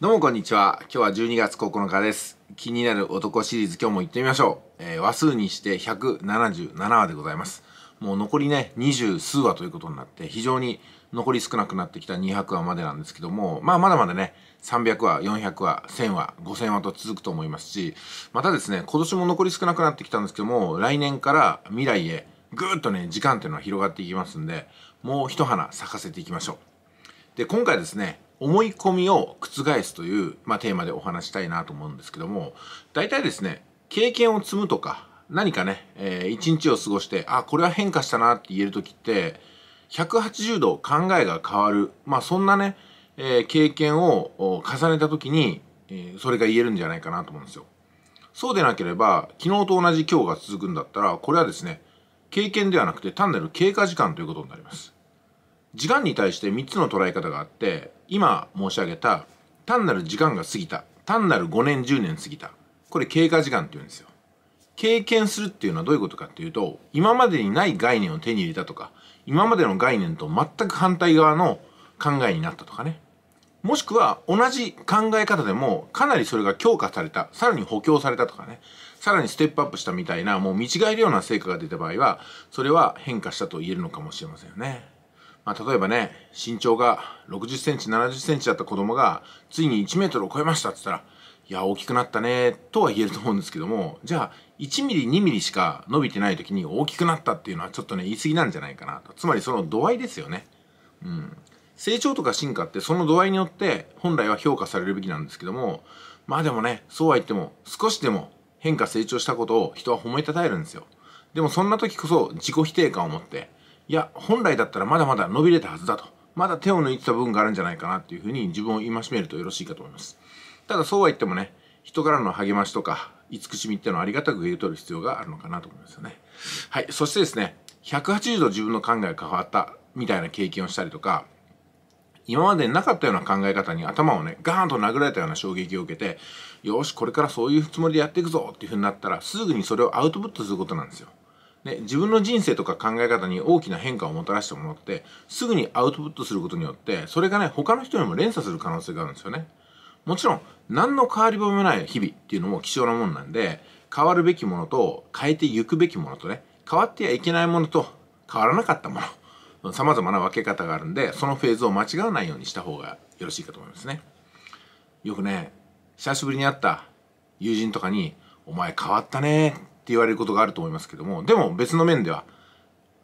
どうもこんにちは。今日は12月9日です。気になる男シリーズ今日も行ってみましょう。えー、話数にして177話でございます。もう残りね、二十数話ということになって、非常に残り少なくなってきた200話までなんですけども、まあまだまだね、300話、400話、1000話、5000話と続くと思いますし、またですね、今年も残り少なくなってきたんですけども、来年から未来へぐーっとね、時間っていうのは広がっていきますんで、もう一花咲かせていきましょう。で、今回ですね、思い込みを覆すという、まあ、テーマでお話したいなと思うんですけども、大体ですね、経験を積むとか、何かね、えー、一日を過ごして、あ、これは変化したなって言える時って、180度考えが変わる。まあ、そんなね、えー、経験を重ねた時に、えー、それが言えるんじゃないかなと思うんですよ。そうでなければ、昨日と同じ今日が続くんだったら、これはですね、経験ではなくて単なる経過時間ということになります。時間に対して3つの捉え方があって今申し上げた単なる時間が過ぎた単なる5年10年過ぎたこれ経過時間って言うんですよ経験するっていうのはどういうことかっていうと今までにない概念を手に入れたとか今までの概念と全く反対側の考えになったとかねもしくは同じ考え方でもかなりそれが強化されたさらに補強されたとかねさらにステップアップしたみたいなもう見違えるような成果が出た場合はそれは変化したと言えるのかもしれませんよね。まあ、例えばね、身長が60センチ、70センチだった子供が、ついに1メートルを超えましたって言ったら、いや、大きくなったね、とは言えると思うんですけども、じゃあ、1ミリ、2ミリしか伸びてない時に大きくなったっていうのはちょっとね、言い過ぎなんじゃないかなと。つまりその度合いですよね。うん。成長とか進化ってその度合いによって本来は評価されるべきなんですけども、まあでもね、そうは言っても少しでも変化成長したことを人は褒めたたえるんですよ。でもそんな時こそ自己否定感を持って、いや、本来だったらまだまだ伸びれたはずだと。まだ手を抜いてた部分があるんじゃないかなっていうふうに自分を戒めるとよろしいかと思います。ただそうは言ってもね、人からの励ましとか、慈しみっていうのはありがたく受け取る必要があるのかなと思いますよね。はい。そしてですね、180度自分の考えが変わったみたいな経験をしたりとか、今までなかったような考え方に頭をね、ガーンと殴られたような衝撃を受けて、よし、これからそういうつもりでやっていくぞっていうふうになったら、すぐにそれをアウトプットすることなんですよ。で自分の人生とか考え方に大きな変化をもたらしたものってすぐにアウトプットすることによってそれがね他の人にも連鎖する可能性があるんですよねもちろん何の変わり場もない日々っていうのも貴重なもんなんで変わるべきものと変えていくべきものとね変わってはいけないものと変わらなかったもの様々な分け方があるんでそのフェーズを間違わないようにした方がよろしいかと思いますねよくね久しぶりに会った友人とかに「お前変わったね」言われることがあると思いますけども、でも別の面では、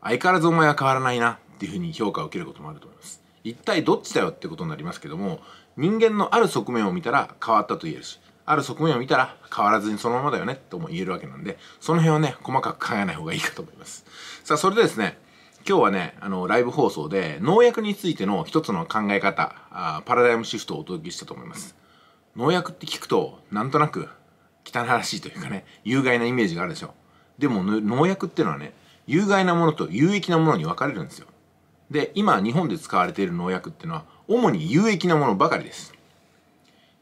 相変わらずお前は変わらないなっていうふうに評価を受けることもあると思います。一体どっちだよってことになりますけども、人間のある側面を見たら変わったと言えるし、ある側面を見たら変わらずにそのままだよねとも言えるわけなんで、その辺をね、細かく考えない方がいいかと思います。さあ、それでですね、今日はね、あの、ライブ放送で農薬についての一つの考え方あ、パラダイムシフトをお届けしたと思います。農薬って聞くと、なんとなく汚らしいというかね有害なイメージがあるでしょでも農薬っていうのはね有害なものと有益なものに分かれるんですよで今日本で使われている農薬っていうのは主に有益なものばかりです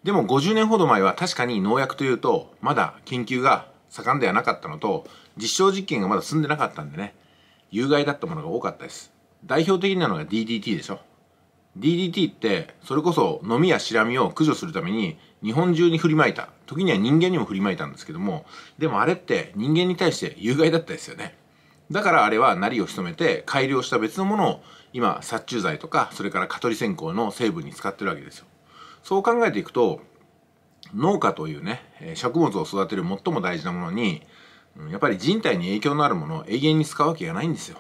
でも50年ほど前は確かに農薬というとまだ研究が盛んではなかったのと実証実験がまだ進んでなかったんでね有害だったものが多かったです代表的なのが DDT でしょ DDT ってそれこそ飲みやシラミを駆除するために日本中に振りまいた時には人間にも振りまいたんですけどもでもあれって人間に対して有害だったですよねだからあれはなりを留めて改良した別のものを今殺虫剤とかそれから蚊取り線香の成分に使ってるわけですよそう考えていくと農家というね食物を育てる最も大事なものにやっぱり人体に影響のあるものを永遠に使うわけがないんですよ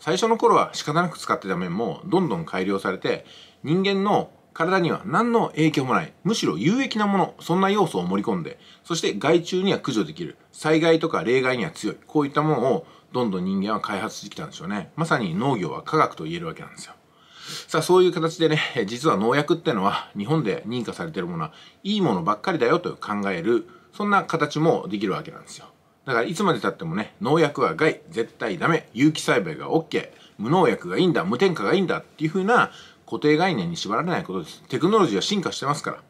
最初の頃は仕方なく使ってた面もどんどん改良されて人間の体には何の影響もない、むしろ有益なもの、そんな要素を盛り込んで、そして害虫には駆除できる、災害とか例外には強い、こういったものをどんどん人間は開発してきたんでしょうね。まさに農業は科学と言えるわけなんですよ。さあ、そういう形でね、実は農薬ってのは日本で認可されてるものは、いいものばっかりだよと考える、そんな形もできるわけなんですよ。だからいつまでたってもね、農薬は害、絶対ダメ、有機栽培が OK、無農薬がいいんだ、無添加がいいんだっていう風な固定概念に縛られないことです。テクノロジーは進化してますから。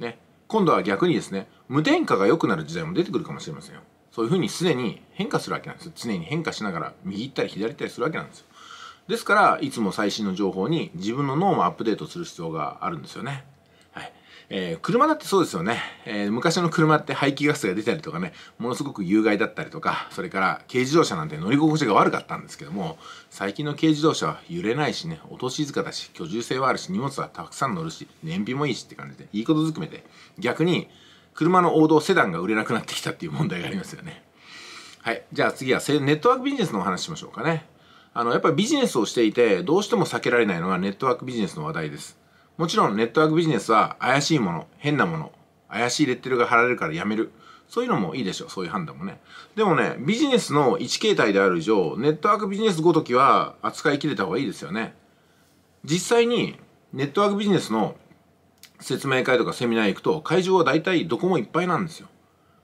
ね。今度は逆にですね、無添加が良くなる時代も出てくるかもしれませんよ。そういうふうにすでに変化するわけなんです。常に変化しながら、右行ったり左行ったりするわけなんですよ。ですから、いつも最新の情報に自分の脳もアップデートする必要があるんですよね。えー、車だってそうですよね、えー、昔の車って排気ガスが出たりとかねものすごく有害だったりとかそれから軽自動車なんて乗り心地が悪かったんですけども最近の軽自動車は揺れないしね音静かだし居住性はあるし荷物はたくさん乗るし燃費もいいしって感じでいいことずくめで逆に車の王道セダンが売れなくなってきたっていう問題がありますよねはいじゃあ次はネットワークビジネスのお話しましょうかねあのやっぱりビジネスをしていてどうしても避けられないのがネットワークビジネスの話題ですもちろんネットワークビジネスは怪しいもの、変なもの、怪しいレッテルが貼られるからやめる。そういうのもいいでしょう、そういう判断もね。でもね、ビジネスの一形態である以上、ネットワークビジネスごときは扱い切れた方がいいですよね。実際に、ネットワークビジネスの説明会とかセミナー行くと、会場は大体どこもいっぱいなんですよ。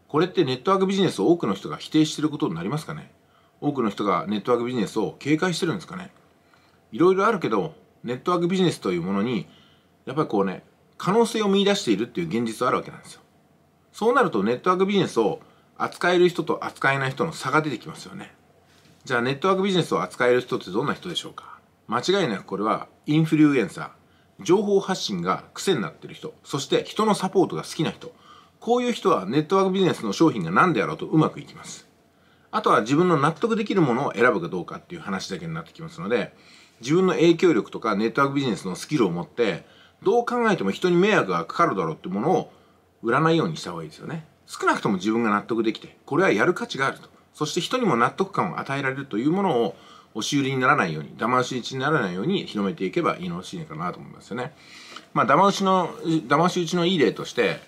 これってネットワークビジネスを多くの人が否定してることになりますかね多くの人がネットワークビジネスを警戒してるんですかねいろいろあるけど、ネットワークビジネスというものにやっぱりこうね、可能性を見出しているっていう現実はあるわけなんですよ。そうなるとネットワークビジネスを扱える人と扱えない人の差が出てきますよね。じゃあネットワークビジネスを扱える人ってどんな人でしょうか間違いなくこれはインフルエンサー、情報発信が癖になってる人、そして人のサポートが好きな人、こういう人はネットワークビジネスの商品が何であろうとうまくいきます。あとは自分の納得できるものを選ぶかどうかっていう話だけになってきますので、自分の影響力とかネットワークビジネスのスキルを持って、どう考えても人に迷惑がかかるだろうってものを売らないようにした方がいいですよね。少なくとも自分が納得できて、これはやる価値があると。そして人にも納得感を与えられるというものを押し売りにならないように、騙し打ちにならないように広めていけばいいのしいるかなと思いますよね。まあ、騙しの、騙し打ちのいい例として、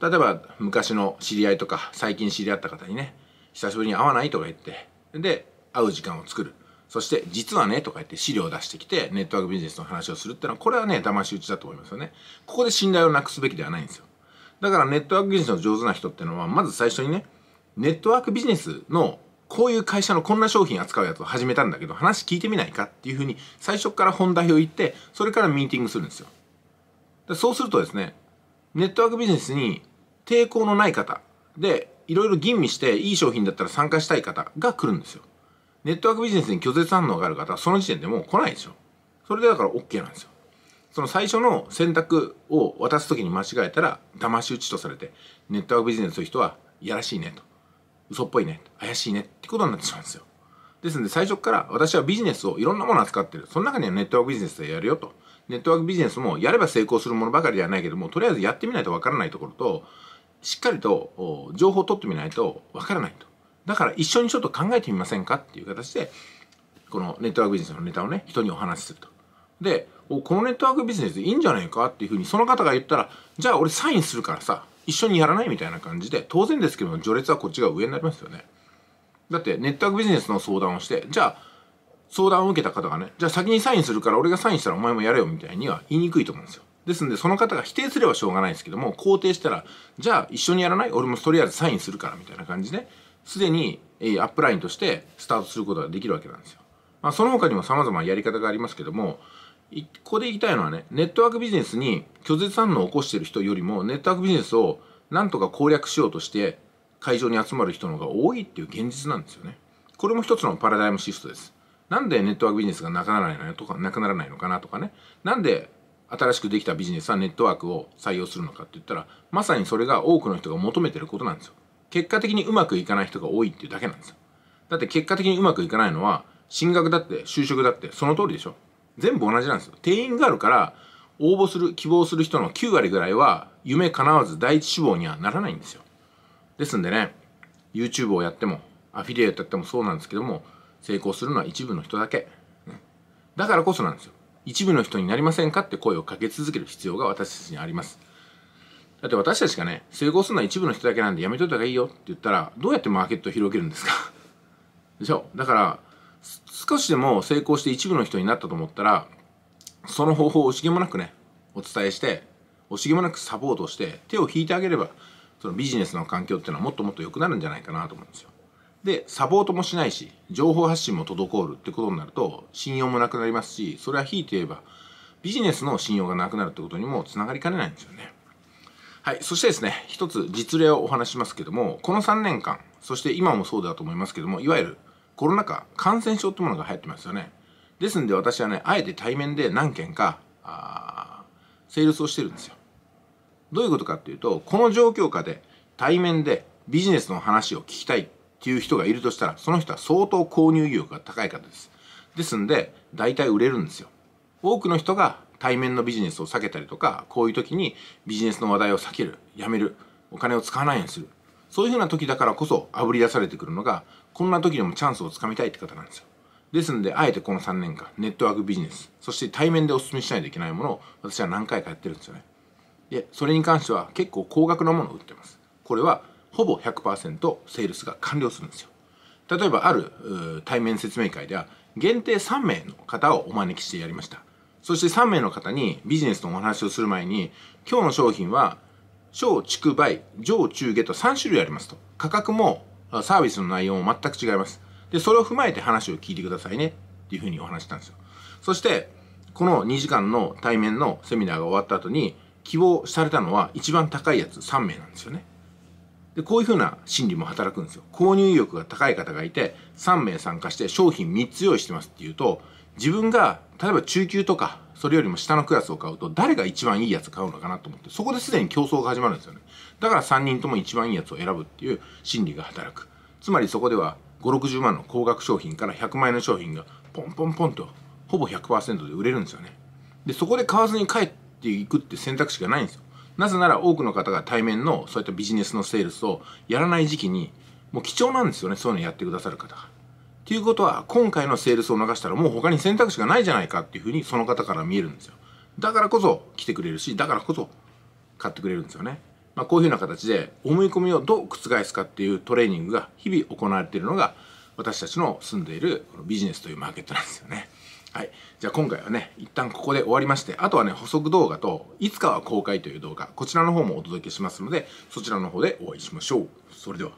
例えば昔の知り合いとか、最近知り合った方にね、久しぶりに会わないとか言って、で、会う時間を作る。そして実はねとか言って資料を出してきてネットワークビジネスの話をするってのはこれはね騙し討ちだと思いますよねここで信頼をなくすべきではないんですよだからネットワークビジネスの上手な人っていうのはまず最初にねネットワークビジネスのこういう会社のこんな商品扱うやつを始めたんだけど話聞いてみないかっていうふうに最初から本題を言ってそれからミーティングするんですよそうするとですねネットワークビジネスに抵抗のない方でいろいろ吟味していい商品だったら参加したい方が来るんですよネットワークビジネスに拒絶反応がある方はその時点でもう来ないでしょ。それでだから OK なんですよ。その最初の選択を渡す時に間違えたら騙し討ちとされて、ネットワークビジネスの人はやらしいねと。嘘っぽいね。怪しいねってことになってしまうんですよ。ですので最初から私はビジネスをいろんなもの扱ってる。その中にはネットワークビジネスでやるよと。ネットワークビジネスもやれば成功するものばかりではないけども、とりあえずやってみないとわからないところと、しっかりと情報を取ってみないとわからないと。だから一緒にちょっと考えてみませんかっていう形で、このネットワークビジネスのネタをね、人にお話しすると。で、このネットワークビジネスいいんじゃないかっていうふうにその方が言ったら、じゃあ俺サインするからさ、一緒にやらないみたいな感じで、当然ですけども、序列はこっちが上になりますよね。だって、ネットワークビジネスの相談をして、じゃあ、相談を受けた方がね、じゃあ先にサインするから俺がサインしたらお前もやれよみたいには言いにくいと思うんですよ。ですんで、その方が否定すればしょうがないですけども、肯定したら、じゃあ一緒にやらない俺もとりあえずサインするからみたいな感じで、ね、すでに、えー、アップラインとしてスタートすることができるわけなんですよ。まあ、その他にも様々なやり方がありますけども、ここで言いたいのはね、ネットワークビジネスに拒絶反応を起こしている人よりも、ネットワークビジネスをなんとか攻略しようとして、会場に集まる人の方が多いっていう現実なんですよね。これも一つのパラダイムシフトです。なんでネットワークビジネスがなくならないのとか、なくならないのかなとかね。なんで新しくできたビジネスはネットワークを採用するのかって言ったら、まさにそれが多くの人が求めてることなんですよ。結果的にうまくいかない人が多いっていうだけなんですよ。だって結果的にうまくいかないのは、進学だって、就職だって、その通りでしょ。全部同じなんですよ。定員があるから、応募する、希望する人の9割ぐらいは、夢叶わず第一志望にはならないんですよ。ですんでね、YouTube をやっても、アフィリエイトやってもそうなんですけども、成功するのは一部の人だけ。だからこそなんですよ。一部の人になりませんかって声をかけ続ける必要が私たちにあります。だって私たちがね成功するのは一部の人だけなんでやめといた方がいいよって言ったらどうやってマーケットを広げるんですか でしょだから少しでも成功して一部の人になったと思ったらその方法を惜しげもなくねお伝えして惜しげもなくサポートして手を引いてあげればそのビジネスの環境っていうのはもっともっと良くなるんじゃないかなと思うんですよ。でサポートもしないし情報発信も滞るってことになると信用もなくなりますしそれは引いて言えばビジネスの信用がなくなるってことにもつながりかねないんですよね。はい、そしてですね、一つ実例をお話しますけども、この3年間、そして今もそうだと思いますけども、いわゆるコロナ禍、感染症ってものが流行ってますよね。ですんで私はね、あえて対面で何件か、あセールスをしてるんですよ。どういうことかっていうと、この状況下で対面でビジネスの話を聞きたいっていう人がいるとしたら、その人は相当購入意欲が高い方です。ですんで、大体売れるんですよ。多くの人が対面のビジネスを避けたりとかこういう時にビジネスの話題を避けるやめるお金を使わないようにするそういうふうな時だからこそあぶり出されてくるのがこんな時でもチャンスをつかみたいって方なんですよですのであえてこの3年間ネットワークビジネスそして対面でお勧めしないといけないものを私は何回かやってるんですよねでそれに関しては結構高額なものを売ってますこれはほぼ100%セールスが完了するんですよ例えばある対面説明会では限定3名の方をお招きしてやりましたそして3名の方にビジネスのお話をする前に、今日の商品は、小、畜梅、上、中、下と3種類ありますと。価格もサービスの内容も全く違います。で、それを踏まえて話を聞いてくださいね。っていうふうにお話したんですよ。そして、この2時間の対面のセミナーが終わった後に、希望されたのは一番高いやつ3名なんですよね。で、こういうふうな心理も働くんですよ。購入意欲が高い方がいて、3名参加して商品3つ用意してますっていうと、自分が例えば中級とかそれよりも下のクラスを買うと誰が一番いいやつ買うのかなと思ってそこですでに競争が始まるんですよねだから3人とも一番いいやつを選ぶっていう心理が働くつまりそこでは560万の高額商品から100万円の商品がポンポンポンとほぼ100%で売れるんですよねでそこで買わずに帰っていくって選択肢がないんですよなぜなら多くの方が対面のそういったビジネスのセールスをやらない時期にもう貴重なんですよねそういうのやってくださる方がとていうことは、今回のセールスを逃したらもう他に選択肢がないじゃないかっていうふうにその方から見えるんですよ。だからこそ来てくれるし、だからこそ買ってくれるんですよね。まあ、こういうふうな形で思い込みをどう覆すかっていうトレーニングが日々行われているのが私たちの住んでいるこのビジネスというマーケットなんですよね。はい。じゃあ今回はね、一旦ここで終わりまして、あとはね、補足動画と、いつかは公開という動画、こちらの方もお届けしますので、そちらの方でお会いしましょう。それでは。